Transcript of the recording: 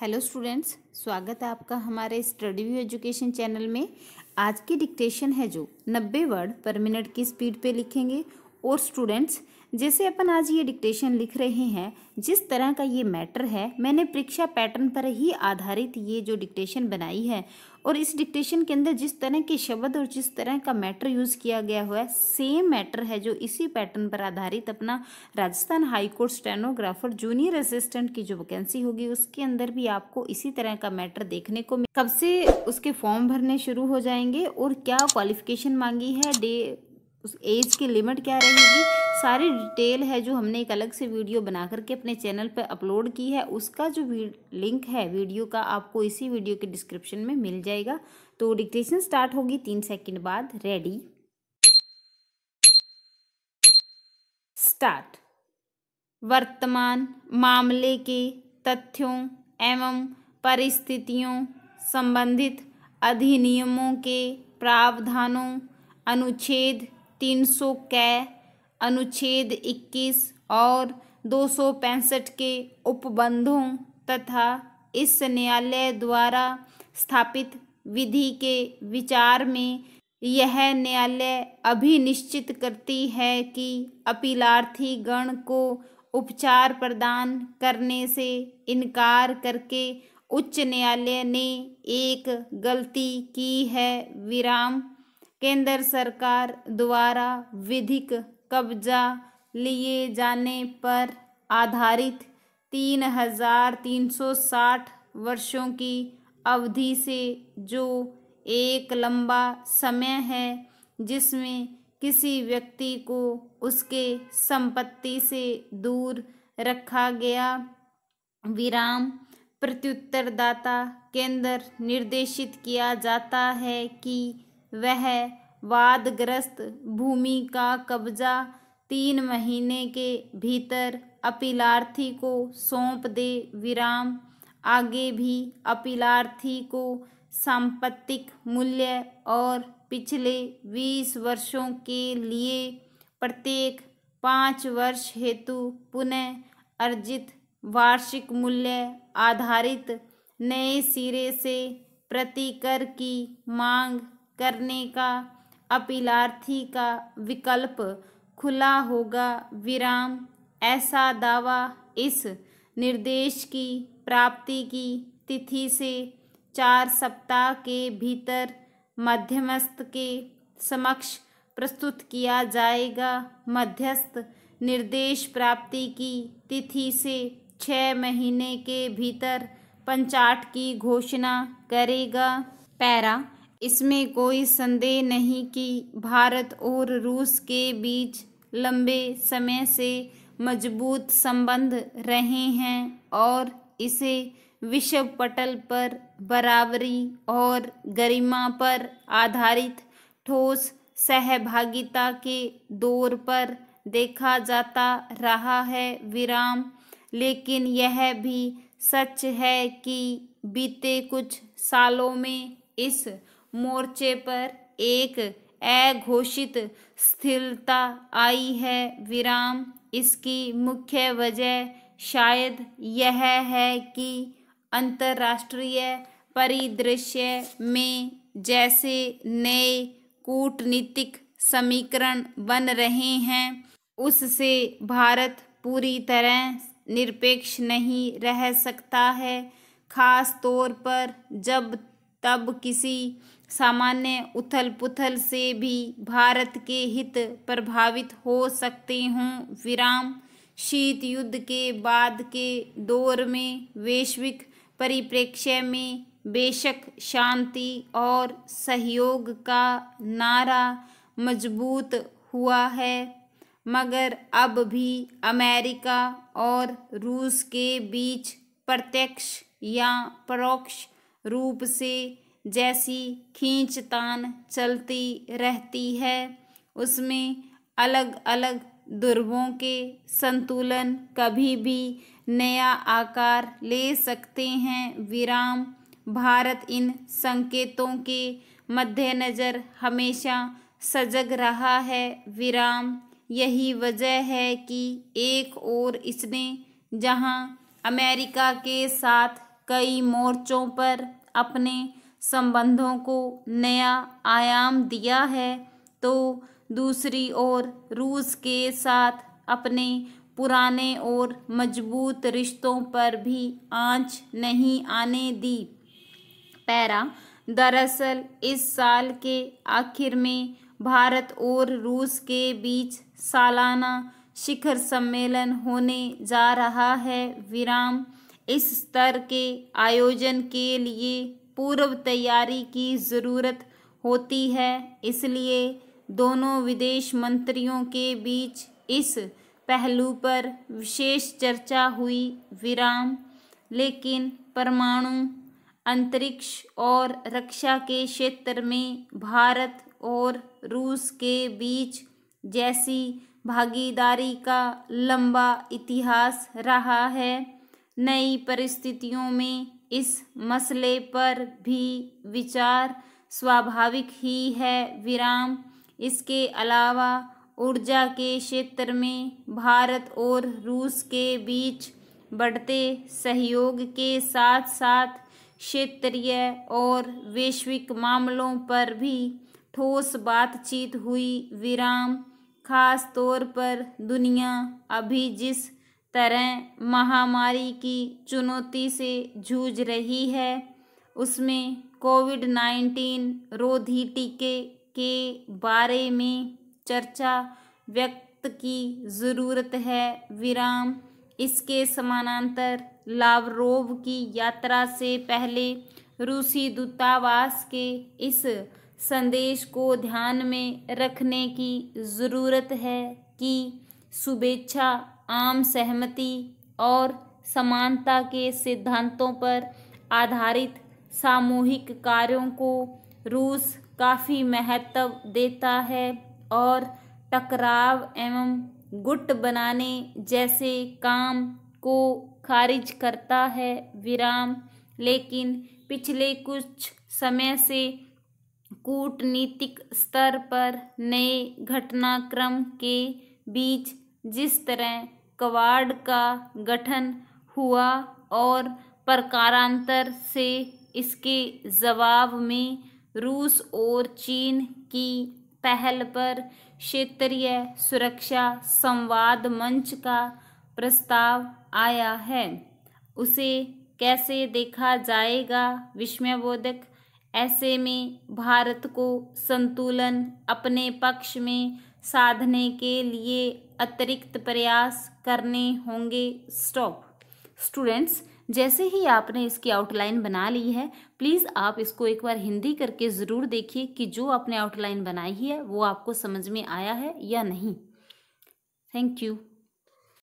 hello students स्वागत है आपका हमारे स्टडी व्यू एजुकेशन चैनल में आज की डिक्टेशन है जो 90 वर्ड पर मिनट की स्पीड पे लिखेंगे और स्टूडेंट्स जैसे अपन आज ये डिक्टेशन लिख रहे हैं जिस तरह का ये मैटर है मैंने परीक्षा पैटर्न पर ही आधारित ये जो डिक्टेशन बनाई है और इस डिक्टेशन के अंदर जिस तरह के शब्द और जिस तरह का मैटर यूज़ किया गया हुआ है सेम मैटर है जो इसी पैटर्न पर आधारित अपना Rajasthan high court stenographer junior assistant की जो वैकेंसी होगी उसके अंदर भी आपको इसी तरह का मैटर देखने को कब से उसके फॉर्म भरने शुरू हो जाएंगे और क्या क्वालिफिकेशन मांगी है डे उस एज की लिमिट क्या रहेगी सारी डिटेल है जो हमने एक अलग से वीडियो बना करके अपने चैनल पर अपलोड की है उसका जो लिंक है वीडियो का आपको इसी वीडियो के डिस्क्रिप्शन में मिल जाएगा तो डिक्टेशन स्टार्ट होगी तीन सेकेंड बाद रेडी स्टार्ट वर्तमान मामले के तथ्यों एवं परिस्थितियों संबंधित अधिनियमों के प्रावधानों अनुच्छेद तीन सौ कै अनुच्छेद 21 और दो के उपबंधों तथा इस न्यायालय द्वारा स्थापित विधि के विचार में यह न्यायालय निश्चित करती है कि अपीलार्थी गण को उपचार प्रदान करने से इनकार करके उच्च न्यायालय ने एक गलती की है विराम केंद्र सरकार द्वारा विधिक कब्जा लिए जाने पर आधारित तीन हजार तीन सौ साठ वर्षों की अवधि से जो एक लंबा समय है जिसमें किसी व्यक्ति को उसके संपत्ति से दूर रखा गया विराम प्रत्युत्तरदाता केंद्र निर्देशित किया जाता है कि वह वादग्रस्त भूमि का कब्जा तीन महीने के भीतर अपीलार्थी को सौंप दे विराम आगे भी अपीलार्थी को सांपत्तिक मूल्य और पिछले बीस वर्षों के लिए प्रत्येक पाँच वर्ष हेतु पुनः अर्जित वार्षिक मूल्य आधारित नए सिरे से प्रतिकर की मांग करने का अपीलार्थी का विकल्प खुला होगा विराम ऐसा दावा इस निर्देश की प्राप्ति की तिथि से चार सप्ताह के भीतर मध्यमस्थ के समक्ष प्रस्तुत किया जाएगा मध्यस्थ निर्देश प्राप्ति की तिथि से छः महीने के भीतर पंचाट की घोषणा करेगा पैरा इसमें कोई संदेह नहीं कि भारत और रूस के बीच लंबे समय से मजबूत संबंध रहे हैं और इसे विश्व पटल पर बराबरी और गरिमा पर आधारित ठोस सहभागिता के दौर पर देखा जाता रहा है विराम लेकिन यह भी सच है कि बीते कुछ सालों में इस मोर्चे पर एक अघोषित स्थिरता आई है विराम इसकी मुख्य वजह शायद यह है कि अंतर्राष्ट्रीय परिदृश्य में जैसे नए कूटनीतिक समीकरण बन रहे हैं उससे भारत पूरी तरह निरपेक्ष नहीं रह सकता है खास तौर पर जब तब किसी सामान्य उथल पुथल से भी भारत के हित प्रभावित हो सकते हों विराम शीत युद्ध के बाद के दौर में वैश्विक परिप्रेक्ष्य में बेशक शांति और सहयोग का नारा मजबूत हुआ है मगर अब भी अमेरिका और रूस के बीच प्रत्यक्ष या परोक्ष रूप से जैसी खींचतान चलती रहती है उसमें अलग अलग ध्रुवों के संतुलन कभी भी नया आकार ले सकते हैं विराम भारत इन संकेतों के मद्देनज़र हमेशा सजग रहा है विराम यही वजह है कि एक और इसने जहां अमेरिका के साथ कई मोर्चों पर अपने संबंधों को नया आयाम दिया है तो दूसरी ओर रूस के साथ अपने पुराने और मजबूत रिश्तों पर भी आंच नहीं आने दी पैरा दरअसल इस साल के आखिर में भारत और रूस के बीच सालाना शिखर सम्मेलन होने जा रहा है विराम इस स्तर के आयोजन के लिए पूर्व तैयारी की ज़रूरत होती है इसलिए दोनों विदेश मंत्रियों के बीच इस पहलू पर विशेष चर्चा हुई विराम लेकिन परमाणु अंतरिक्ष और रक्षा के क्षेत्र में भारत और रूस के बीच जैसी भागीदारी का लंबा इतिहास रहा है नई परिस्थितियों में इस मसले पर भी विचार स्वाभाविक ही है विराम इसके अलावा ऊर्जा के क्षेत्र में भारत और रूस के बीच बढ़ते सहयोग के साथ साथ क्षेत्रीय और वैश्विक मामलों पर भी ठोस बातचीत हुई विराम खास तौर पर दुनिया अभी जिस तरह महामारी की चुनौती से जूझ रही है उसमें कोविड नाइन्टीन रोधी टीके के बारे में चर्चा व्यक्त की ज़रूरत है विराम इसके समानांतर लावरोव की यात्रा से पहले रूसी दूतावास के इस संदेश को ध्यान में रखने की ज़रूरत है कि शुभेच्छा आम सहमति और समानता के सिद्धांतों पर आधारित सामूहिक कार्यों को रूस काफ़ी महत्व देता है और टकराव एवं गुट बनाने जैसे काम को खारिज करता है विराम लेकिन पिछले कुछ समय से कूटनीतिक स्तर पर नए घटनाक्रम के बीच जिस तरह क्वाड का गठन हुआ और प्रकारांतर से इसके जवाब में रूस और चीन की पहल पर क्षेत्रीय सुरक्षा संवाद मंच का प्रस्ताव आया है उसे कैसे देखा जाएगा विस्मयबोधक ऐसे में भारत को संतुलन अपने पक्ष में साधने के लिए अतिरिक्त प्रयास करने होंगे स्टॉप स्टूडेंट्स जैसे ही आपने इसकी आउटलाइन बना ली है प्लीज़ आप इसको एक बार हिंदी करके ज़रूर देखिए कि जो आपने आउटलाइन बनाई है वो आपको समझ में आया है या नहीं थैंक यू